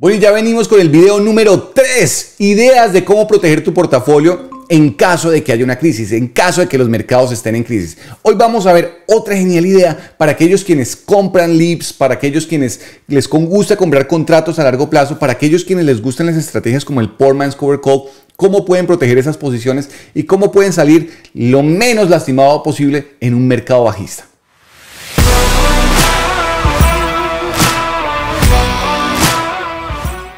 Bueno, ya venimos con el video número 3, ideas de cómo proteger tu portafolio en caso de que haya una crisis, en caso de que los mercados estén en crisis. Hoy vamos a ver otra genial idea para aquellos quienes compran lips, para aquellos quienes les gusta comprar contratos a largo plazo, para aquellos quienes les gustan las estrategias como el Poor Cover Call, cómo pueden proteger esas posiciones y cómo pueden salir lo menos lastimado posible en un mercado bajista.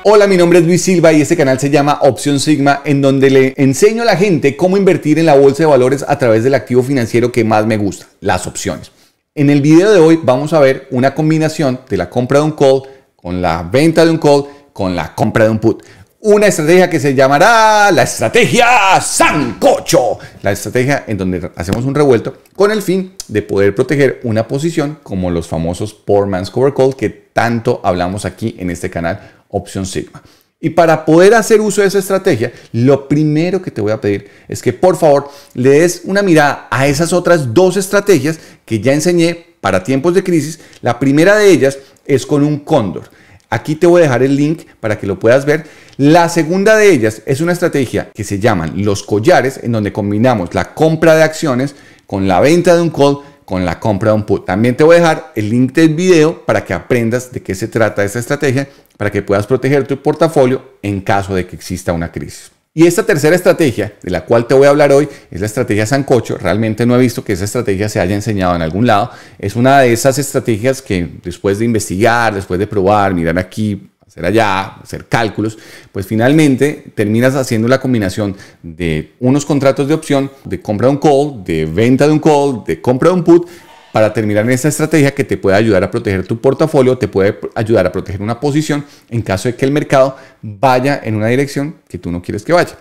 Hola, mi nombre es Luis Silva y este canal se llama Opción Sigma, en donde le enseño a la gente cómo invertir en la bolsa de valores a través del activo financiero que más me gusta, las opciones. En el video de hoy vamos a ver una combinación de la compra de un call con la venta de un call con la compra de un put. Una estrategia que se llamará la estrategia Sancocho. La estrategia en donde hacemos un revuelto con el fin de poder proteger una posición como los famosos Poor Cover Call que tanto hablamos aquí en este canal opción sigma. Y para poder hacer uso de esa estrategia, lo primero que te voy a pedir es que por favor le des una mirada a esas otras dos estrategias que ya enseñé para tiempos de crisis. La primera de ellas es con un cóndor. Aquí te voy a dejar el link para que lo puedas ver. La segunda de ellas es una estrategia que se llaman los collares, en donde combinamos la compra de acciones con la venta de un call con la compra de un put. También te voy a dejar el link del video para que aprendas de qué se trata esta estrategia para que puedas proteger tu portafolio en caso de que exista una crisis. Y esta tercera estrategia, de la cual te voy a hablar hoy, es la estrategia Sancocho. Realmente no he visto que esa estrategia se haya enseñado en algún lado. Es una de esas estrategias que después de investigar, después de probar, mirar aquí, hacer allá, hacer cálculos, pues finalmente terminas haciendo la combinación de unos contratos de opción, de compra de un call, de venta de un call, de compra de un put, para terminar en esta estrategia que te puede ayudar a proteger tu portafolio, te puede ayudar a proteger una posición en caso de que el mercado vaya en una dirección que tú no quieres que vaya.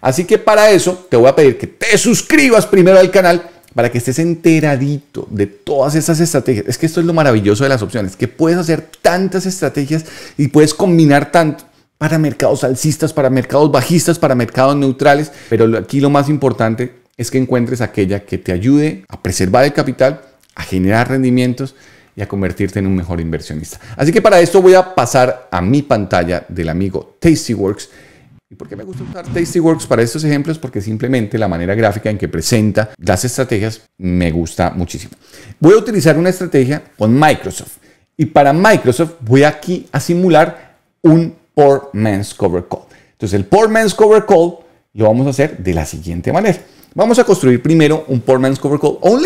Así que para eso te voy a pedir que te suscribas primero al canal para que estés enteradito de todas esas estrategias. Es que esto es lo maravilloso de las opciones, que puedes hacer tantas estrategias y puedes combinar tanto para mercados alcistas, para mercados bajistas, para mercados neutrales, pero aquí lo más importante es que encuentres aquella que te ayude a preservar el capital a generar rendimientos y a convertirte en un mejor inversionista. Así que para esto voy a pasar a mi pantalla del amigo Tastyworks. ¿Y por qué me gusta usar Tastyworks para estos ejemplos? Porque simplemente la manera gráfica en que presenta las estrategias me gusta muchísimo. Voy a utilizar una estrategia con Microsoft. Y para Microsoft voy aquí a simular un Poor Man's Cover Call. Entonces el Poor Man's Cover Call lo vamos a hacer de la siguiente manera. Vamos a construir primero un Poor Man's Cover Call o un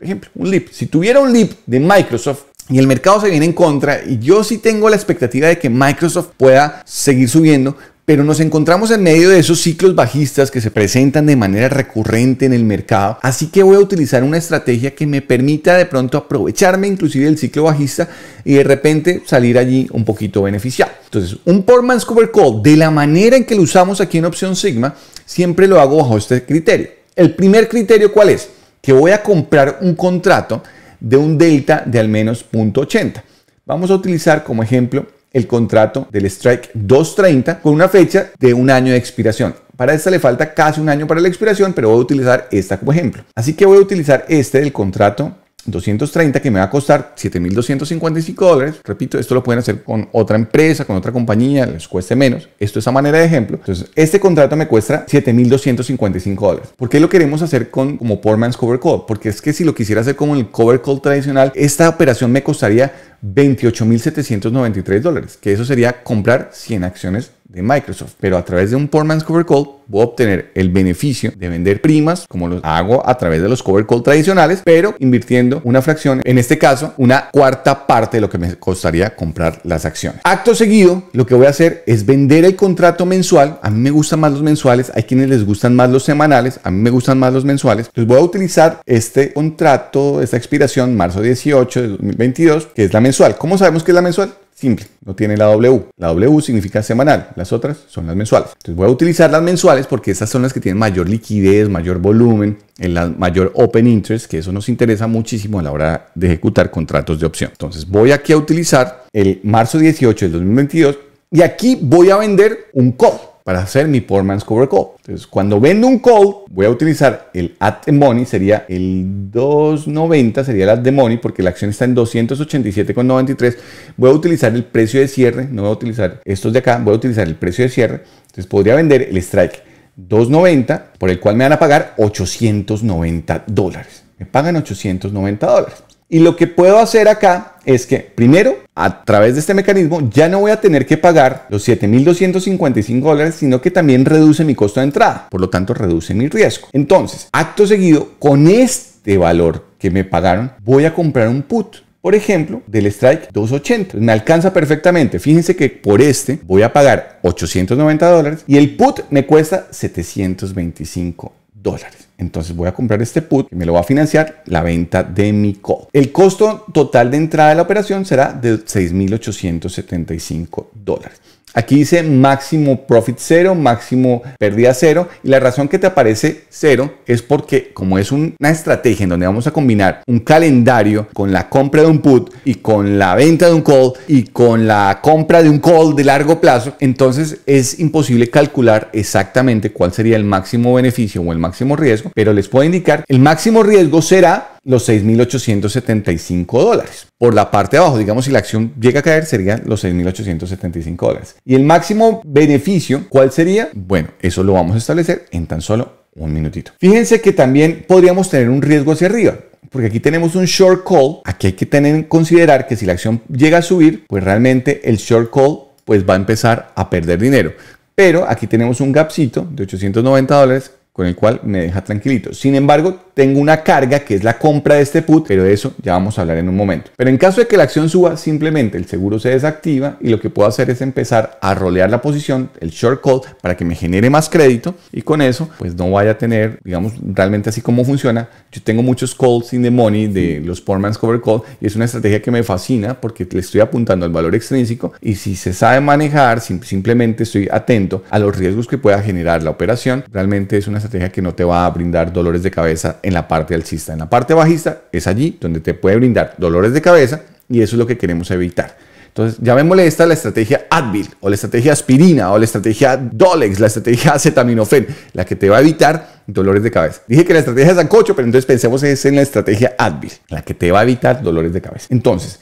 ejemplo, un LIP. Si tuviera un LIP de Microsoft y el mercado se viene en contra, y yo sí tengo la expectativa de que Microsoft pueda seguir subiendo, pero nos encontramos en medio de esos ciclos bajistas que se presentan de manera recurrente en el mercado, así que voy a utilizar una estrategia que me permita de pronto aprovecharme inclusive del ciclo bajista y de repente salir allí un poquito beneficiado. Entonces, un Portman's Cover Call, de la manera en que lo usamos aquí en Opción Sigma, siempre lo hago bajo este criterio. El primer criterio, ¿cuál es? que voy a comprar un contrato de un delta de al menos 0.80. Vamos a utilizar como ejemplo el contrato del strike 230 con una fecha de un año de expiración. Para esta le falta casi un año para la expiración, pero voy a utilizar esta como ejemplo. Así que voy a utilizar este del contrato 230 que me va a costar 7.255 dólares. Repito, esto lo pueden hacer con otra empresa, con otra compañía, les cueste menos. Esto es a manera de ejemplo. Entonces, este contrato me cuesta 7.255 dólares. ¿Por qué lo queremos hacer con como Poor Cover Call? Porque es que si lo quisiera hacer como el Cover Call tradicional, esta operación me costaría 28.793 dólares, que eso sería comprar 100 acciones de Microsoft. Pero a través de un Portman's Cover Call voy a obtener el beneficio de vender primas, como lo hago a través de los Cover Call tradicionales, pero invirtiendo una fracción, en este caso, una cuarta parte de lo que me costaría comprar las acciones. Acto seguido, lo que voy a hacer es vender el contrato mensual. A mí me gustan más los mensuales, hay quienes les gustan más los semanales, a mí me gustan más los mensuales. Entonces voy a utilizar este contrato, esta expiración, marzo 18 de 2022, que es la mensual. ¿Cómo sabemos que es la mensual? Simple, no tiene la W. La W significa semanal, las otras son las mensuales. Entonces voy a utilizar las mensuales porque estas son las que tienen mayor liquidez, mayor volumen, en la mayor open interest, que eso nos interesa muchísimo a la hora de ejecutar contratos de opción. Entonces voy aquí a utilizar el marzo 18 del 2022 y aquí voy a vender un call para hacer mi man's Cover Call. Entonces, cuando vendo un call, voy a utilizar el at money, sería el 290, sería el at money, porque la acción está en 287,93. Voy a utilizar el precio de cierre, no voy a utilizar estos de acá, voy a utilizar el precio de cierre. Entonces, podría vender el strike 290, por el cual me van a pagar 890 dólares. Me pagan 890 dólares. Y lo que puedo hacer acá es que, primero, a través de este mecanismo ya no voy a tener que pagar los 7.255 dólares, sino que también reduce mi costo de entrada. Por lo tanto, reduce mi riesgo. Entonces, acto seguido, con este valor que me pagaron, voy a comprar un put. Por ejemplo, del Strike 280. Me alcanza perfectamente. Fíjense que por este voy a pagar 890 dólares y el put me cuesta 725 dólares. Entonces voy a comprar este put y me lo va a financiar la venta de mi call. El costo total de entrada de la operación será de 6.875 dólares. Aquí dice máximo profit cero, máximo pérdida cero. Y la razón que te aparece cero es porque como es una estrategia en donde vamos a combinar un calendario con la compra de un put y con la venta de un call y con la compra de un call de largo plazo, entonces es imposible calcular exactamente cuál sería el máximo beneficio o el máximo riesgo. Pero les puedo indicar, el máximo riesgo será los 6.875 dólares. Por la parte de abajo, digamos, si la acción llega a caer, serían los 6.875 dólares. ¿Y el máximo beneficio cuál sería? Bueno, eso lo vamos a establecer en tan solo un minutito. Fíjense que también podríamos tener un riesgo hacia arriba. Porque aquí tenemos un short call. Aquí hay que tener en considerar que si la acción llega a subir, pues realmente el short call pues va a empezar a perder dinero. Pero aquí tenemos un gapcito de 890 dólares con el cual me deja tranquilito. Sin embargo, tengo una carga que es la compra de este put, pero de eso ya vamos a hablar en un momento. Pero en caso de que la acción suba, simplemente el seguro se desactiva y lo que puedo hacer es empezar a rolear la posición, el short call, para que me genere más crédito y con eso pues no vaya a tener, digamos, realmente así como funciona. Yo tengo muchos calls in the money de los man's Cover Call y es una estrategia que me fascina porque le estoy apuntando al valor extrínseco y si se sabe manejar, simplemente estoy atento a los riesgos que pueda generar la operación, realmente es una estrategia que no te va a brindar dolores de cabeza en la parte alcista. En la parte bajista es allí donde te puede brindar dolores de cabeza y eso es lo que queremos evitar. Entonces, llamémosle esta la estrategia Advil, o la estrategia aspirina, o la estrategia Dolex, la estrategia acetaminofen la que te va a evitar dolores de cabeza. Dije que la estrategia es sancocho, pero entonces pensemos es en la estrategia Advil, la que te va a evitar dolores de cabeza. Entonces,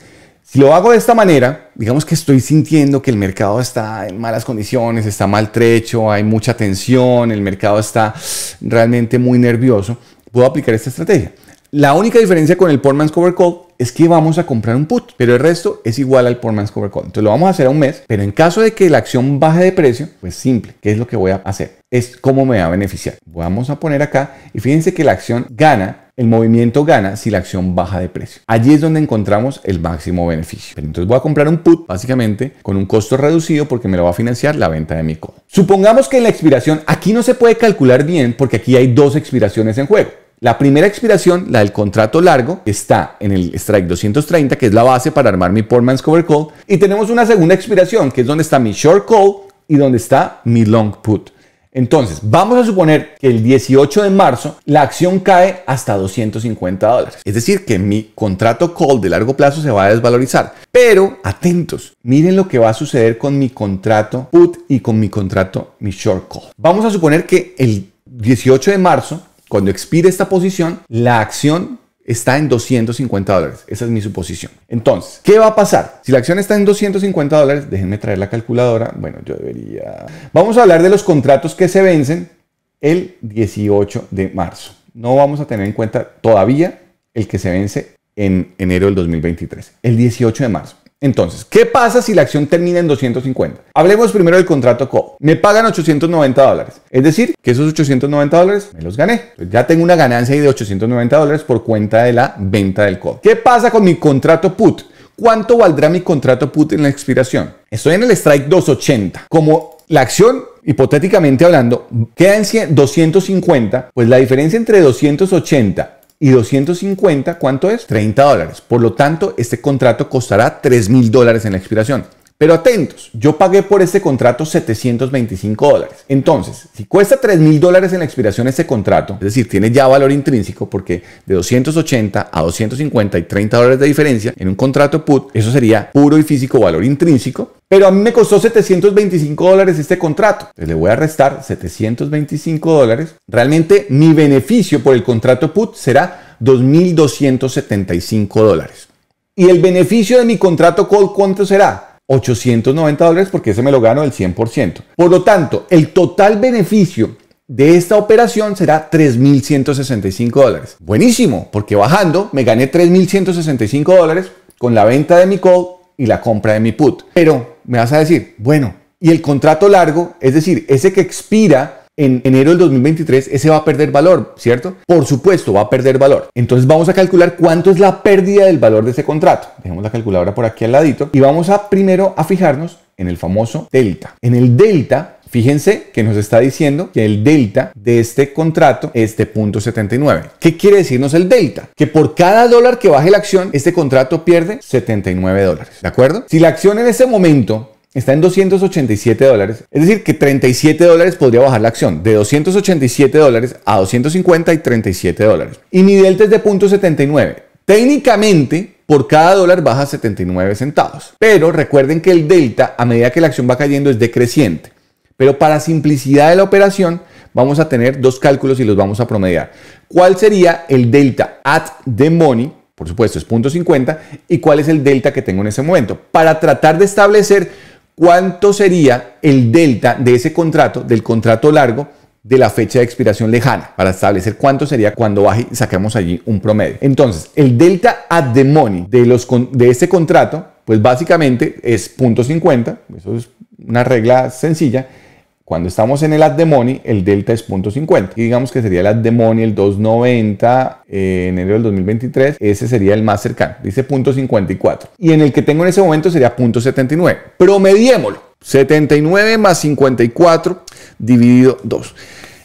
si lo hago de esta manera, digamos que estoy sintiendo que el mercado está en malas condiciones, está maltrecho, hay mucha tensión, el mercado está realmente muy nervioso, puedo aplicar esta estrategia. La única diferencia con el Portman's Cover Call es que vamos a comprar un put, pero el resto es igual al Portman's Cover Call. Entonces lo vamos a hacer a un mes, pero en caso de que la acción baje de precio, pues simple, ¿qué es lo que voy a hacer? Es cómo me va a beneficiar. Vamos a poner acá y fíjense que la acción gana el movimiento gana si la acción baja de precio. Allí es donde encontramos el máximo beneficio. entonces voy a comprar un put, básicamente, con un costo reducido porque me lo va a financiar la venta de mi call. Supongamos que en la expiración aquí no se puede calcular bien porque aquí hay dos expiraciones en juego. La primera expiración, la del contrato largo, está en el strike 230, que es la base para armar mi Portman's Cover Call. Y tenemos una segunda expiración, que es donde está mi short call y donde está mi long put. Entonces, vamos a suponer que el 18 de marzo la acción cae hasta 250 dólares. Es decir, que mi contrato call de largo plazo se va a desvalorizar. Pero atentos, miren lo que va a suceder con mi contrato put y con mi contrato mi short call. Vamos a suponer que el 18 de marzo, cuando expire esta posición, la acción está en 250 dólares. Esa es mi suposición. Entonces, ¿qué va a pasar? Si la acción está en 250 dólares, déjenme traer la calculadora. Bueno, yo debería... Vamos a hablar de los contratos que se vencen el 18 de marzo. No vamos a tener en cuenta todavía el que se vence en enero del 2023, el 18 de marzo. Entonces, ¿qué pasa si la acción termina en 250? Hablemos primero del contrato call. Me pagan 890 dólares. Es decir, que esos 890 dólares me los gané. ya tengo una ganancia de 890 dólares por cuenta de la venta del call. ¿Qué pasa con mi contrato put? ¿Cuánto valdrá mi contrato put en la expiración? Estoy en el strike 280. Como la acción, hipotéticamente hablando, queda en 250, pues la diferencia entre 280 y 250, ¿cuánto es? 30 dólares. Por lo tanto, este contrato costará 3 mil dólares en la expiración. Pero atentos, yo pagué por este contrato 725 dólares. Entonces, si cuesta 3 mil dólares en la expiración este contrato, es decir, tiene ya valor intrínseco porque de 280 a 250 y 30 dólares de diferencia en un contrato put, eso sería puro y físico valor intrínseco pero a mí me costó 725 dólares este contrato. le voy a restar 725 dólares. Realmente mi beneficio por el contrato put será 2.275 dólares. Y el beneficio de mi contrato call, ¿cuánto será? 890 dólares porque ese me lo gano el 100%. Por lo tanto, el total beneficio de esta operación será 3.165 dólares. Buenísimo, porque bajando me gané 3.165 dólares con la venta de mi call y la compra de mi put. Pero me vas a decir, bueno, y el contrato largo, es decir, ese que expira en enero del 2023, ese va a perder valor, ¿cierto? Por supuesto, va a perder valor. Entonces vamos a calcular cuánto es la pérdida del valor de ese contrato. Dejemos la calculadora por aquí al ladito y vamos a primero a fijarnos en el famoso delta. En el delta Fíjense que nos está diciendo que el delta de este contrato es de 0.79. ¿Qué quiere decirnos el delta? Que por cada dólar que baje la acción, este contrato pierde 79 dólares. ¿De acuerdo? Si la acción en ese momento está en 287 dólares. Es decir, que 37 dólares podría bajar la acción de 287 dólares a 250 y 37 dólares. Y mi delta es de 0.79. Técnicamente, por cada dólar baja 79 centavos. Pero recuerden que el delta, a medida que la acción va cayendo, es decreciente. Pero para simplicidad de la operación, vamos a tener dos cálculos y los vamos a promediar. ¿Cuál sería el delta at the money? Por supuesto, es 50. ¿Y cuál es el delta que tengo en ese momento? Para tratar de establecer cuánto sería el delta de ese contrato, del contrato largo, de la fecha de expiración lejana, para establecer cuánto sería cuando baje saquemos allí un promedio. Entonces, el delta at the money de, los, de este contrato, pues básicamente es .50, eso es una regla sencilla, cuando estamos en el ad el delta es 0.50. Y digamos que sería el ad el 290, eh, enero del 2023. Ese sería el más cercano. Dice 0.54. Y en el que tengo en ese momento sería 0.79. Promediémoslo. 79 más 54 dividido 2.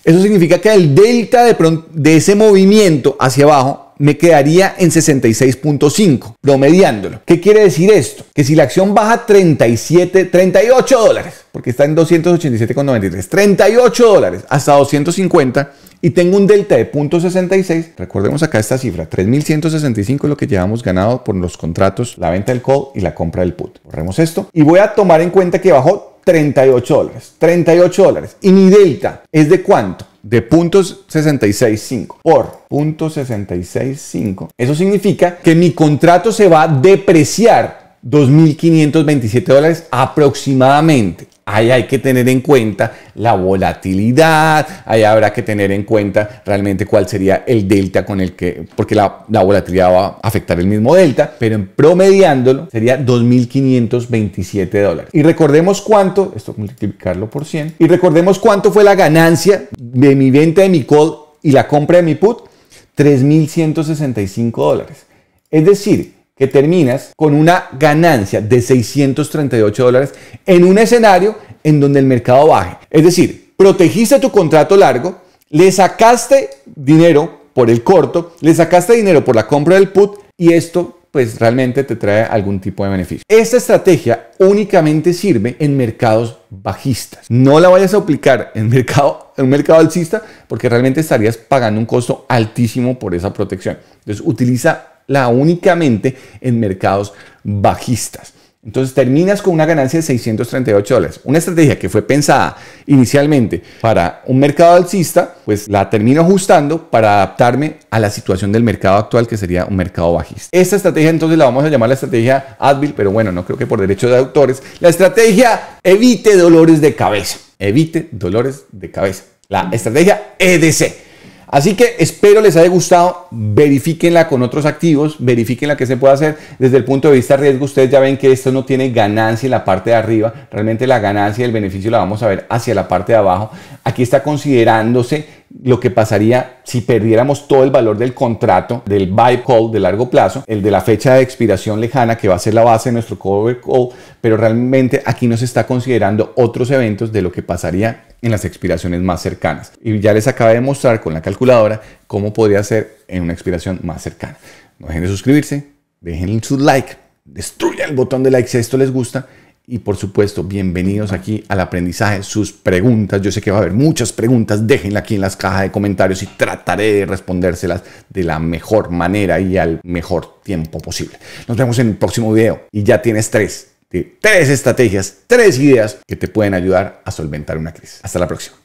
Eso significa que el delta de ese movimiento hacia abajo me quedaría en 66.5, promediándolo. ¿Qué quiere decir esto? Que si la acción baja 37, 38 dólares, porque está en 287,93, 38 dólares hasta 250 y tengo un delta de 0.66, recordemos acá esta cifra, 3.165 es lo que llevamos ganado por los contratos, la venta del call y la compra del put. Corremos esto y voy a tomar en cuenta que bajó 38 dólares. 38 dólares. Y mi delta es de cuánto? De puntos 66.5 por 66.5. Eso significa que mi contrato se va a depreciar 2.527 dólares aproximadamente. Ahí hay que tener en cuenta la volatilidad, ahí habrá que tener en cuenta realmente cuál sería el delta con el que, porque la, volatilidad va a afectar el mismo delta, pero en promediándolo sería 2.527 dólares. Y recordemos cuánto, esto multiplicarlo por 100, y recordemos cuánto fue la ganancia de mi venta de mi call y la compra de mi put, 3.165 dólares. Es decir, que terminas con una ganancia de 638 dólares en un escenario en donde el mercado baje. Es decir, protegiste tu contrato largo, le sacaste dinero por el corto, le sacaste dinero por la compra del put y esto pues realmente te trae algún tipo de beneficio. Esta estrategia únicamente sirve en mercados bajistas. No la vayas a aplicar en mercado en un mercado alcista porque realmente estarías pagando un costo altísimo por esa protección. Entonces utiliza la únicamente en mercados bajistas. Entonces terminas con una ganancia de 638 dólares. Una estrategia que fue pensada inicialmente para un mercado alcista, pues la termino ajustando para adaptarme a la situación del mercado actual, que sería un mercado bajista. Esta estrategia entonces la vamos a llamar la estrategia Advil, pero bueno, no creo que por derecho de autores. La estrategia evite dolores de cabeza. Evite dolores de cabeza. La estrategia EDC. Así que espero les haya gustado, verifíquenla con otros activos, verifíquenla que se puede hacer desde el punto de vista riesgo. Ustedes ya ven que esto no tiene ganancia en la parte de arriba, realmente la ganancia y el beneficio la vamos a ver hacia la parte de abajo. Aquí está considerándose lo que pasaría si perdiéramos todo el valor del contrato del buy call de largo plazo, el de la fecha de expiración lejana que va a ser la base de nuestro cover call, pero realmente aquí no se está considerando otros eventos de lo que pasaría en las expiraciones más cercanas. Y ya les acabé de mostrar con la calculadora cómo podría ser en una expiración más cercana. No dejen de suscribirse, dejen su like, destruyan el botón de like si esto les gusta. Y por supuesto, bienvenidos aquí al aprendizaje, sus preguntas. Yo sé que va a haber muchas preguntas, déjenla aquí en las cajas de comentarios y trataré de respondérselas de la mejor manera y al mejor tiempo posible. Nos vemos en el próximo video y ya tienes tres tres estrategias, tres ideas que te pueden ayudar a solventar una crisis. Hasta la próxima.